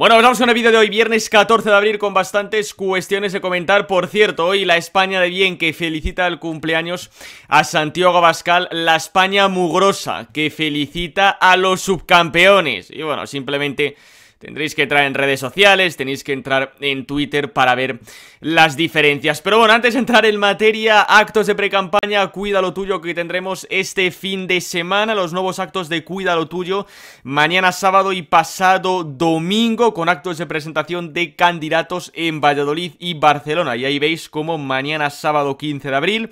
Bueno, pues vamos con el de hoy, viernes 14 de abril, con bastantes cuestiones de comentar. Por cierto, hoy la España de bien que felicita el cumpleaños a Santiago Abascal, la España mugrosa que felicita a los subcampeones. Y bueno, simplemente tendréis que entrar en redes sociales, tenéis que entrar en Twitter para ver las diferencias. Pero bueno, antes de entrar en materia, actos de pre-campaña, cuida lo tuyo que tendremos este fin de semana, los nuevos actos de cuida lo tuyo, mañana sábado y pasado domingo, con actos de presentación de candidatos en Valladolid y Barcelona. Y ahí veis como mañana sábado 15 de abril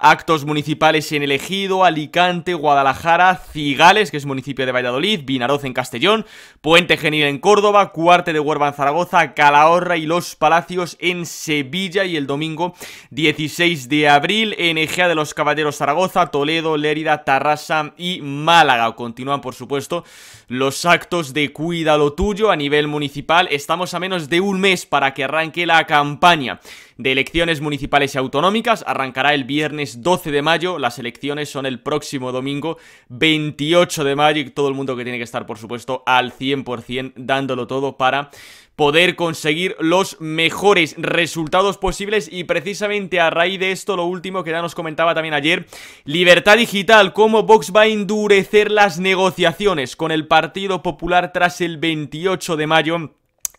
actos municipales en Elegido, Alicante, Guadalajara, Cigales, que es municipio de Valladolid, Vinaroz en Castellón, Puente Genil en Córdoba, Cuarte de Huerva en Zaragoza, Calahorra y Los Palacios en Sevilla y el domingo 16 de abril en Ejea de los Caballeros Zaragoza, Toledo, Lérida, Tarrasa y Málaga. Continúan, por supuesto, los actos de Cuida lo tuyo a nivel municipal. Estamos a menos de un mes para que arranque la campaña de elecciones municipales y autonómicas. Arrancará el viernes 12 de mayo. Las elecciones son el próximo domingo 28 de mayo y todo el mundo que tiene que estar, por supuesto, al 100% dándolo todo para poder conseguir los mejores resultados posibles y precisamente a raíz de esto lo último que ya nos comentaba también ayer, Libertad Digital, cómo Vox va a endurecer las negociaciones con el Partido Popular tras el 28 de mayo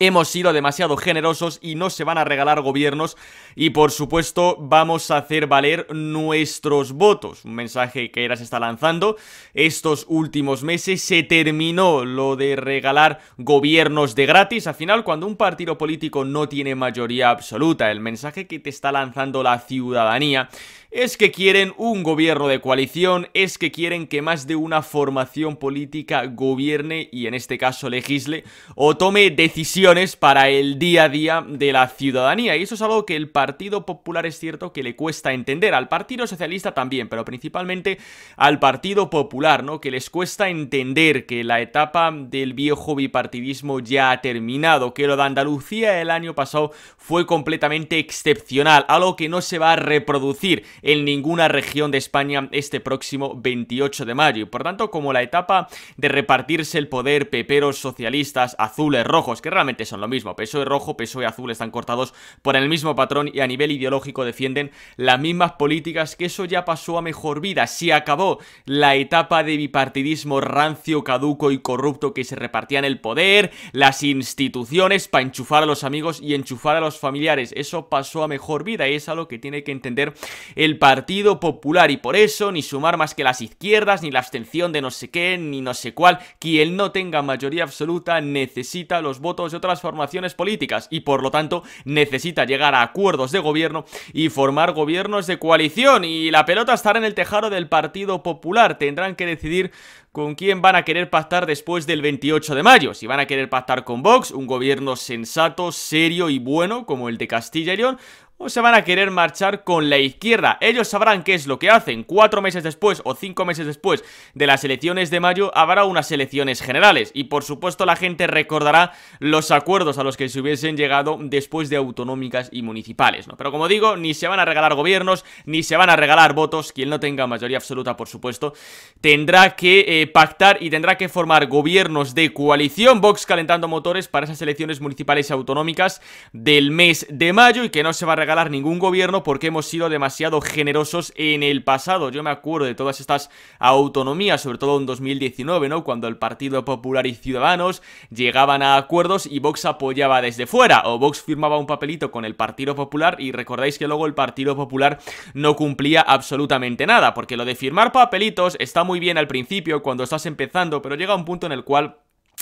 hemos sido demasiado generosos y no se van a regalar gobiernos y por supuesto vamos a hacer valer nuestros votos. Un mensaje que ERA se está lanzando estos últimos meses. Se terminó lo de regalar gobiernos de gratis. Al final, cuando un partido político no tiene mayoría absoluta, el mensaje que te está lanzando la ciudadanía es que quieren un gobierno de coalición, es que quieren que más de una formación política gobierne y en este caso legisle o tome decisiones para el día a día de la ciudadanía. Y eso es algo que el Partido Popular es cierto que le cuesta entender, al Partido Socialista también, pero principalmente al Partido Popular, ¿no? Que les cuesta entender que la etapa del viejo bipartidismo ya ha terminado, que lo de Andalucía el año pasado fue completamente excepcional, algo que no se va a reproducir en ninguna región de España este próximo 28 de mayo. Por tanto, como la etapa de repartirse el poder peperos socialistas azules rojos, que realmente son lo mismo, PSOE rojo, PSOE azul están cortados por el mismo patrón y a nivel ideológico defienden las mismas políticas que eso ya pasó a mejor vida. se acabó la etapa de bipartidismo rancio, caduco y corrupto que se repartían el poder, las instituciones para enchufar a los amigos y enchufar a los familiares. Eso pasó a mejor vida y es algo que tiene que entender el el Partido Popular y por eso ni sumar más que las izquierdas, ni la abstención de no sé qué, ni no sé cuál, quien no tenga mayoría absoluta necesita los votos de otras formaciones políticas y por lo tanto necesita llegar a acuerdos de gobierno y formar gobiernos de coalición y la pelota estará en el tejado del Partido Popular, tendrán que decidir con quién van a querer pactar después del 28 de mayo. Si van a querer pactar con Vox, un gobierno sensato, serio y bueno como el de Castilla y León, o se van a querer marchar con la izquierda. Ellos sabrán qué es lo que hacen. Cuatro meses después o cinco meses después de las elecciones de mayo habrá unas elecciones generales y por supuesto la gente recordará los acuerdos a los que se hubiesen llegado después de autonómicas y municipales. ¿no? Pero como digo, ni se van a regalar gobiernos, ni se van a regalar votos. Quien no tenga mayoría absoluta, por supuesto, tendrá que eh, pactar y tendrá que formar gobiernos de coalición. Vox calentando motores para esas elecciones municipales y autonómicas del mes de mayo y que no se va a ningún gobierno porque hemos sido demasiado generosos en el pasado. Yo me acuerdo de todas estas autonomías, sobre todo en 2019, ¿no? Cuando el Partido Popular y Ciudadanos llegaban a acuerdos y Vox apoyaba desde fuera, o Vox firmaba un papelito con el Partido Popular y recordáis que luego el Partido Popular no cumplía absolutamente nada, porque lo de firmar papelitos está muy bien al principio, cuando estás empezando, pero llega un punto en el cual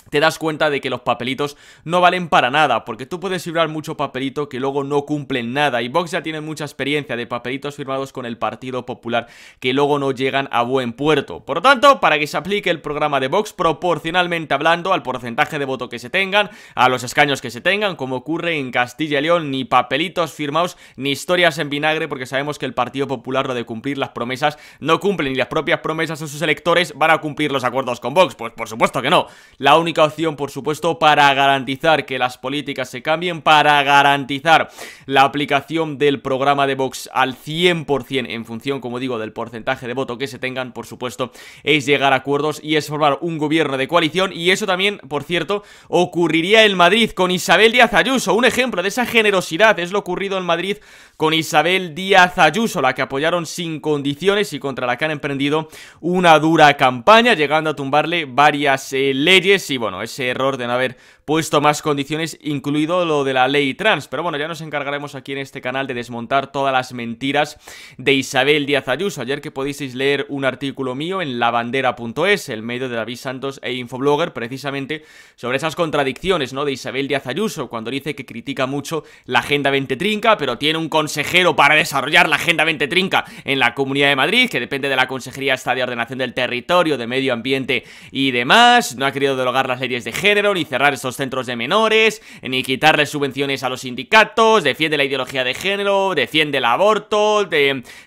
te das cuenta de que los papelitos no valen para nada, porque tú puedes firmar mucho papelito que luego no cumplen nada, y Vox ya tiene mucha experiencia de papelitos firmados con el Partido Popular que luego no llegan a buen puerto. Por lo tanto, para que se aplique el programa de Vox, proporcionalmente hablando al porcentaje de voto que se tengan, a los escaños que se tengan, como ocurre en Castilla y León, ni papelitos firmados, ni historias en vinagre, porque sabemos que el Partido Popular lo de cumplir las promesas no cumple, ni las propias promesas a sus electores van a cumplir los acuerdos con Vox, pues por supuesto que no. La única opción, por supuesto, para garantizar que las políticas se cambien, para garantizar la aplicación del programa de Vox al 100% en función, como digo, del porcentaje de voto que se tengan, por supuesto, es llegar a acuerdos y es formar un gobierno de coalición y eso también, por cierto, ocurriría en Madrid con Isabel Díaz Ayuso, un ejemplo de esa generosidad, es lo ocurrido en Madrid con Isabel Díaz Ayuso, la que apoyaron sin condiciones y contra la que han emprendido una dura campaña, llegando a tumbarle varias eh, leyes y bueno, bueno, ese error de no haber puesto más condiciones, incluido lo de la ley trans. Pero bueno, ya nos encargaremos aquí en este canal de desmontar todas las mentiras de Isabel Díaz Ayuso. Ayer que podéis leer un artículo mío en lavandera.es, el medio de David Santos e Infoblogger, precisamente sobre esas contradicciones ¿no? de Isabel Díaz Ayuso, cuando dice que critica mucho la Agenda 20 Trinca, pero tiene un consejero para desarrollar la Agenda 20 Trinca en la Comunidad de Madrid, que depende de la Consejería está de Ordenación del Territorio, de Medio Ambiente y demás. No ha querido derogar las leyes de género ni cerrar esos centros de menores, ni quitarle subvenciones a los sindicatos, defiende la ideología de género, defiende el aborto,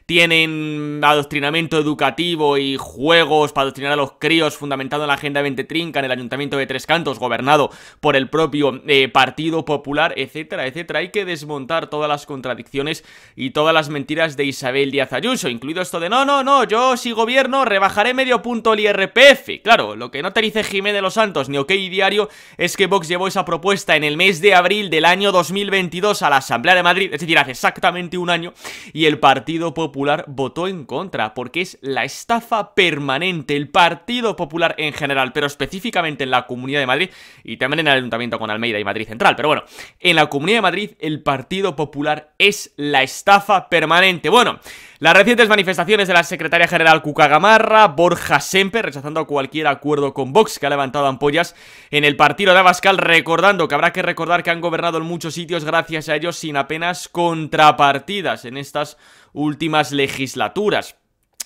tienen adoctrinamiento educativo y juegos para adoctrinar a los críos fundamentado en la Agenda 2030 en el Ayuntamiento de Tres Cantos, gobernado por el propio eh, Partido Popular, etcétera, etcétera. Hay que desmontar todas las contradicciones y todas las mentiras de Isabel Díaz Ayuso, incluido esto de no, no, no, yo si gobierno rebajaré medio punto el IRPF. Claro, lo que no te dice Jiménez de los Santos ni OK Diario es que Vox llevó esa propuesta en el mes de abril del año 2022 a la Asamblea de Madrid, es decir, hace exactamente un año, y el Partido Popular votó en contra, porque es la estafa permanente, el Partido Popular en general, pero específicamente en la Comunidad de Madrid y también en el Ayuntamiento con Almeida y Madrid Central, pero bueno, en la Comunidad de Madrid el Partido Popular es la estafa permanente. Bueno, las recientes manifestaciones de la secretaria general Cucagamarra Borja Semper, rechazando cualquier acuerdo con Vox que ha levantado ampollas en el partido de Abascal, recordando que habrá que recordar que han gobernado en muchos sitios gracias a ellos sin apenas contrapartidas en estas últimas legislaturas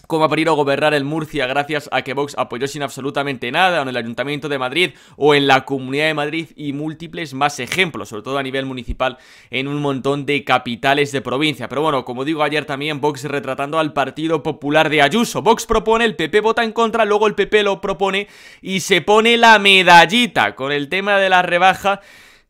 cómo ha podido gobernar el Murcia gracias a que Vox apoyó sin absolutamente nada en el Ayuntamiento de Madrid o en la Comunidad de Madrid y múltiples más ejemplos, sobre todo a nivel municipal en un montón de capitales de provincia. Pero bueno, como digo ayer también, Vox retratando al Partido Popular de Ayuso. Vox propone, el PP vota en contra, luego el PP lo propone y se pone la medallita con el tema de la rebaja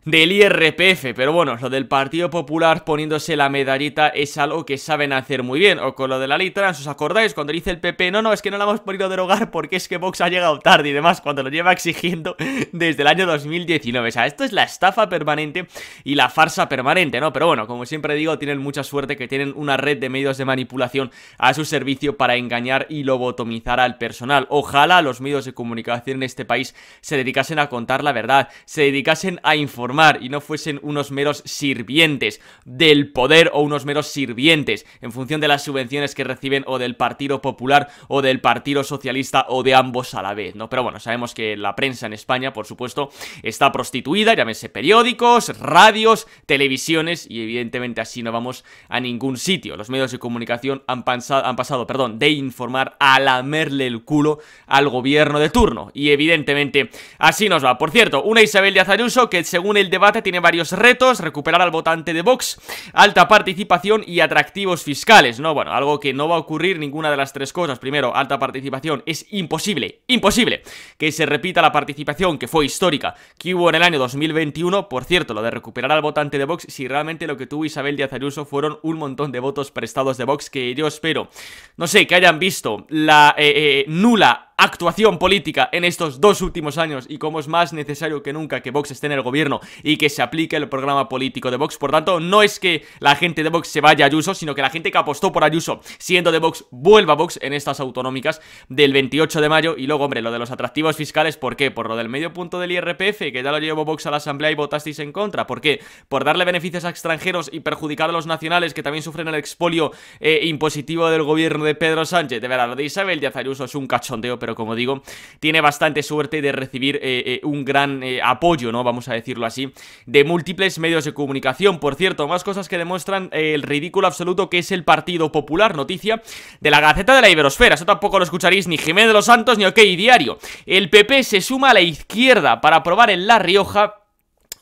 del IRPF. Pero bueno, lo del Partido Popular poniéndose la medallita es algo que saben hacer muy bien. O con lo de la ley trans, ¿os acordáis? Cuando dice el PP, no, no, es que no la hemos podido derogar porque es que Vox ha llegado tarde y demás, cuando lo lleva exigiendo desde el año 2019. O sea, esto es la estafa permanente y la farsa permanente, ¿no? Pero bueno, como siempre digo, tienen mucha suerte que tienen una red de medios de manipulación a su servicio para engañar y lobotomizar al personal. Ojalá los medios de comunicación en este país se dedicasen a contar la verdad, se dedicasen a informar y no fuesen unos meros sirvientes del poder o unos meros sirvientes en función de las subvenciones que reciben o del Partido Popular o del Partido Socialista o de ambos a la vez, ¿no? Pero bueno, sabemos que la prensa en España, por supuesto, está prostituida, llámese periódicos, radios, televisiones y evidentemente así no vamos a ningún sitio. Los medios de comunicación han, han pasado, perdón, de informar a lamerle el culo al gobierno de turno y evidentemente así nos va. Por cierto, una Isabel Díaz Ayuso que según el el debate tiene varios retos, recuperar al votante de Vox, alta participación y atractivos fiscales, ¿no? Bueno, algo que no va a ocurrir ninguna de las tres cosas. Primero, alta participación. Es imposible, imposible que se repita la participación que fue histórica que hubo en el año 2021. Por cierto, lo de recuperar al votante de Vox, si realmente lo que tuvo Isabel Díaz Ayuso fueron un montón de votos prestados de Vox que yo espero, no sé, que hayan visto la eh, eh, nula actuación política en estos dos últimos años y cómo es más necesario que nunca que Vox esté en el gobierno y que se aplique el programa político de Vox. Por tanto, no es que la gente de Vox se vaya a Ayuso, sino que la gente que apostó por Ayuso siendo de Vox vuelva a Vox en estas autonómicas del 28 de mayo. Y luego, hombre, lo de los atractivos fiscales, ¿por qué? Por lo del medio punto del IRPF, que ya lo llevó Vox a la Asamblea y votasteis en contra. ¿Por qué? Por darle beneficios a extranjeros y perjudicar a los nacionales que también sufren el expolio eh, impositivo del gobierno de Pedro Sánchez. De verdad, lo de Isabel Díaz Ayuso es un cachondeo, pero pero como digo, tiene bastante suerte de recibir eh, eh, un gran eh, apoyo, ¿no? Vamos a decirlo así, de múltiples medios de comunicación. Por cierto, más cosas que demuestran el ridículo absoluto que es el Partido Popular, noticia de la Gaceta de la Iberosfera, eso tampoco lo escucharéis ni Jiménez de los Santos ni OK Diario. El PP se suma a la izquierda para aprobar en La Rioja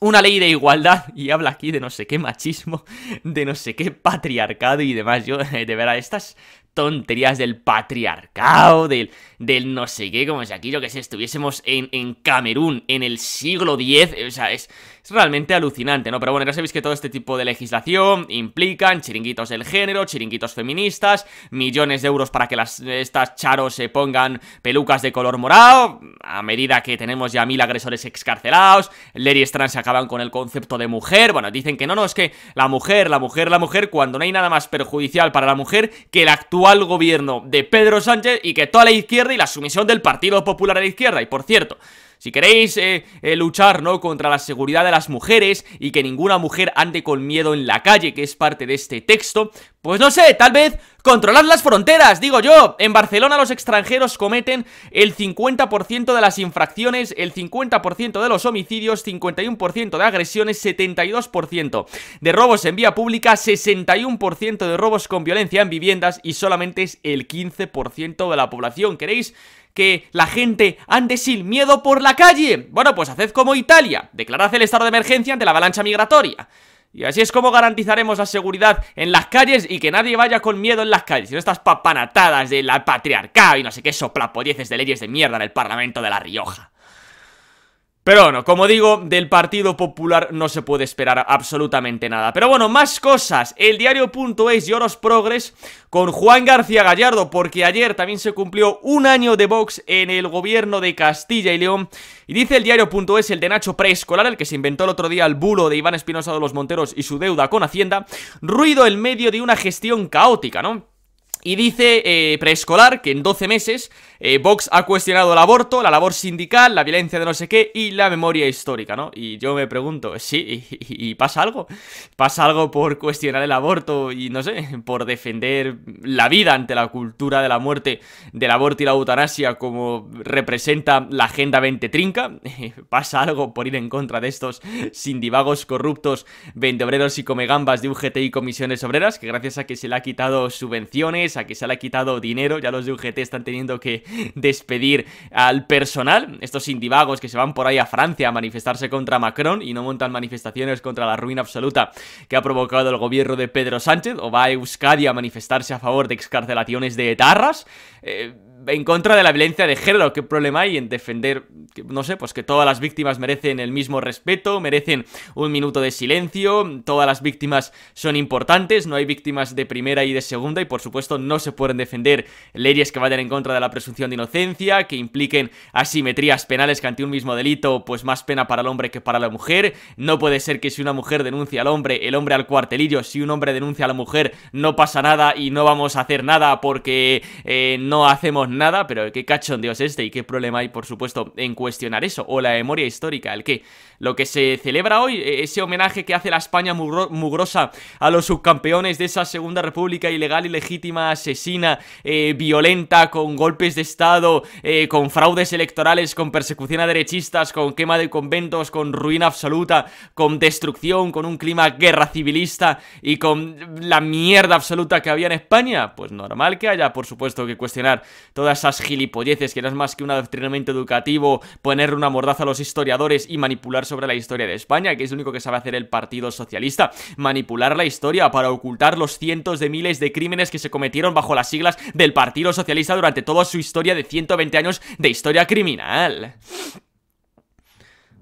una ley de igualdad y habla aquí de no sé qué machismo, de no sé qué patriarcado y demás. Yo, de verdad, estas tonterías del patriarcado, del, del no sé qué, como si aquí, yo que sé, estuviésemos en, en Camerún en el siglo X, o sea, es, realmente alucinante, ¿no? Pero bueno, ya sabéis que todo este tipo de legislación implican chiringuitos del género, chiringuitos feministas, millones de euros para que las, estas charos se pongan pelucas de color morado, a medida que tenemos ya mil agresores excarcelados, leyes trans acaban con el concepto de mujer, bueno, dicen que no, no, es que la mujer, la mujer, la mujer, cuando no hay nada más perjudicial para la mujer que la actual al gobierno de Pedro Sánchez y que toda la izquierda y la sumisión del Partido Popular a la izquierda. Y por cierto, si queréis eh, eh, luchar, ¿no? Contra la seguridad de las mujeres y que ninguna mujer ande con miedo en la calle, que es parte de este texto, pues no sé, tal vez controlad las fronteras, digo yo. En Barcelona los extranjeros cometen el 50% de las infracciones, el 50% de los homicidios, 51% de agresiones, 72% de robos en vía pública, 61% de robos con violencia en viviendas y solamente es el 15% de la población. ¿Queréis que la gente ande sin miedo por la calle. Bueno, pues haced como Italia, declarad el estado de emergencia ante la avalancha migratoria. Y así es como garantizaremos la seguridad en las calles y que nadie vaya con miedo en las calles. Y no estas papanatadas de la patriarcado y no sé qué soplapolleces de leyes de mierda en el Parlamento de La Rioja. Pero bueno, como digo, del Partido Popular no se puede esperar absolutamente nada. Pero bueno, más cosas. El diario.es Lloros Progres con Juan García Gallardo, porque ayer también se cumplió un año de Vox en el gobierno de Castilla y León. Y dice el diario.es, el de Nacho Preescolar, el que se inventó el otro día el bulo de Iván Espinosa de los Monteros y su deuda con Hacienda, ruido en medio de una gestión caótica, ¿no? Y dice eh, preescolar que en 12 meses eh, Vox ha cuestionado el aborto, la labor sindical, la violencia de no sé qué y la memoria histórica, ¿no? Y yo me pregunto, ¿sí? ¿Y, pasa algo? ¿Pasa algo por cuestionar el aborto y, no sé, por defender la vida ante la cultura de la muerte, del aborto y la eutanasia como representa la Agenda 20 Trinca? ¿Pasa algo por ir en contra de estos sindivagos corruptos, vendeobreros y comegambas de UGT y comisiones obreras, que gracias a que se le ha quitado subvenciones, que se le ha quitado dinero, ya los de UGT están teniendo que despedir al personal, estos indivagos que se van por ahí a Francia a manifestarse contra Macron y no montan manifestaciones contra la ruina absoluta que ha provocado el gobierno de Pedro Sánchez, o va a Euskadi a manifestarse a favor de excarcelaciones de etarras, eh en contra de la violencia de género. ¿Qué problema hay en defender, no sé, pues que todas las víctimas merecen el mismo respeto, merecen un minuto de silencio, todas las víctimas son importantes, no hay víctimas de primera y de segunda y por supuesto no se pueden defender leyes que vayan en contra de la presunción de inocencia, que impliquen asimetrías penales que ante un mismo delito, pues más pena para el hombre que para la mujer. No puede ser que si una mujer denuncia al hombre, el hombre al cuartelillo, si un hombre denuncia a la mujer, no pasa nada y no vamos a hacer nada porque eh, no hacemos nada nada, pero qué cachondeo es este y qué problema hay, por supuesto, en cuestionar eso. O la memoria histórica, el que lo que se celebra hoy, e-, ese homenaje que hace la España mugrosa a los subcampeones de esa Segunda República ilegal, y legítima asesina, eh, violenta, con golpes de Estado, eh, con fraudes electorales, con persecución a derechistas, con quema de conventos, con ruina absoluta, con destrucción, con un clima guerra civilista y con la mierda absoluta que había en España. Pues normal que haya, por supuesto, que cuestionar todas esas gilipolleces que no es más que un adoctrinamiento educativo, poner una mordaza a los historiadores y manipular sobre la historia de España, que es lo único que sabe hacer el Partido Socialista, manipular la historia para ocultar los cientos de miles de crímenes que se cometieron bajo las siglas del Partido Socialista durante toda su historia de 120 años de historia criminal.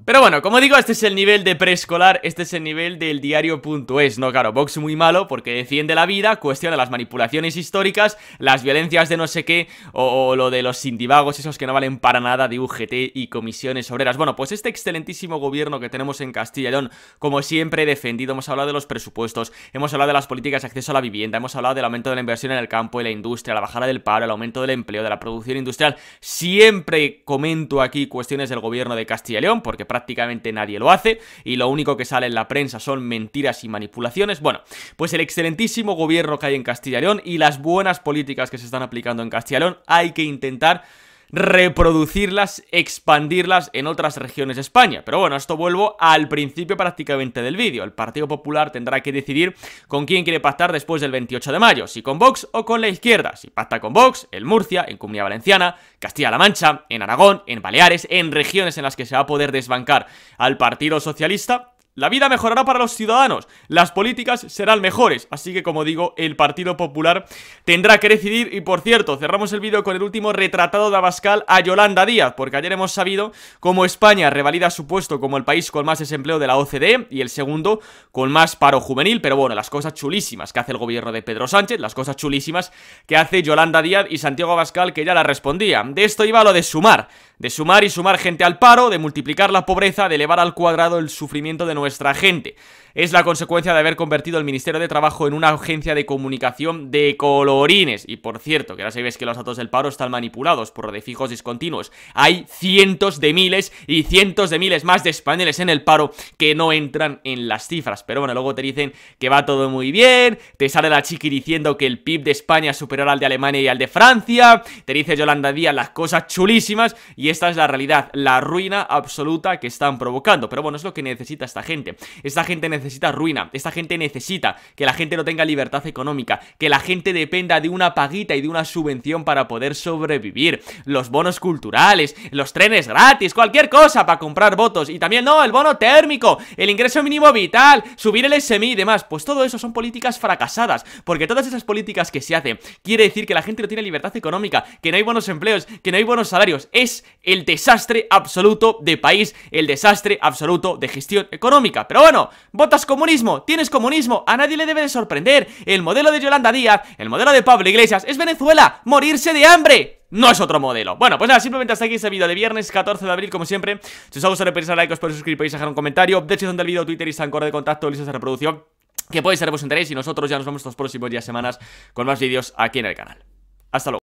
Pero bueno, como digo, este es el nivel de preescolar, este es el nivel del diario.es, ¿no? Claro, Vox muy malo porque defiende la vida, cuestiona las manipulaciones históricas, las violencias de no sé qué, o, lo de los sindivagos esos que no valen para nada de UGT y comisiones obreras. Bueno, pues este excelentísimo gobierno que tenemos en Castilla y León, como siempre he defendido, hemos hablado de los presupuestos, hemos hablado de las políticas de acceso a la vivienda, hemos hablado del aumento de la inversión en el campo y la industria, la bajada del paro, el aumento del empleo, de la producción industrial, siempre comento aquí cuestiones del gobierno de Castilla y León, porque prácticamente nadie lo hace y lo único que sale en la prensa son mentiras y manipulaciones. Bueno, pues el excelentísimo gobierno que hay en Castilla y León y las buenas políticas que se están aplicando en Castilla León hay que intentar reproducirlas, expandirlas en otras regiones de España. Pero bueno, esto vuelvo al principio prácticamente del vídeo. El Partido Popular tendrá que decidir con quién quiere pactar después del 28 de mayo, si con Vox o con la izquierda. Si pacta con Vox, en Murcia, en Comunidad Valenciana, Castilla-La Mancha, en Aragón, en Baleares, en regiones en las que se va a poder desbancar al Partido Socialista, la vida mejorará para los ciudadanos, las políticas serán mejores, así que como digo, el Partido Popular tendrá que decidir y por cierto, cerramos el vídeo con el último retratado de Abascal a Yolanda Díaz, porque ayer hemos sabido cómo España revalida su puesto como el país con más desempleo de la OCDE y el segundo con más paro juvenil, pero bueno, las cosas chulísimas que hace el gobierno de Pedro Sánchez, las cosas chulísimas que hace Yolanda Díaz y Santiago Abascal que ya la respondía. De esto iba lo de sumar de sumar y sumar gente al paro, de multiplicar la pobreza, de elevar al cuadrado el sufrimiento de nuestra gente. Es la consecuencia de haber convertido el Ministerio de Trabajo en una agencia de comunicación de colorines. Y por cierto, que ahora sabéis que los datos del paro están manipulados por de fijos discontinuos. Hay cientos de miles y cientos de miles más de españoles en el paro que no entran en las cifras. Pero bueno, luego te dicen que va todo muy bien, te sale la chiqui diciendo que el PIB de España es superior al de Alemania y al de Francia, te dice Yolanda Díaz las cosas chulísimas y esta es la realidad, la ruina absoluta que están provocando. Pero bueno, es lo que necesita esta gente. Esta gente necesita ruina, esta gente necesita que la gente no tenga libertad económica, que la gente dependa de una paguita y de una subvención para poder sobrevivir. Los bonos culturales, los trenes gratis, cualquier cosa para comprar votos. Y también, no, el bono térmico, el ingreso mínimo vital, subir el SMI y demás. Pues todo eso son políticas fracasadas, porque todas esas políticas que se hacen quiere decir que la gente no tiene libertad económica, que no hay buenos empleos, que no hay buenos salarios. Es el desastre absoluto de país, el desastre absoluto de gestión económica. Pero bueno, votas comunismo, tienes comunismo, a nadie le debe de sorprender. El modelo de Yolanda Díaz, el modelo de Pablo Iglesias, es Venezuela, morirse de hambre no es otro modelo. Bueno, pues nada, simplemente hasta aquí este vídeo de viernes 14 de abril, como siempre. Si os ha gustado, podéis like, os podéis suscribir, podéis dejar un comentario, de donde el vídeo, Twitter, y Instagram, de contacto, listas de reproducción, que puede ser vuestro interés y nosotros ya nos vemos Los próximos días, semanas, con más vídeos aquí en el canal. Hasta luego.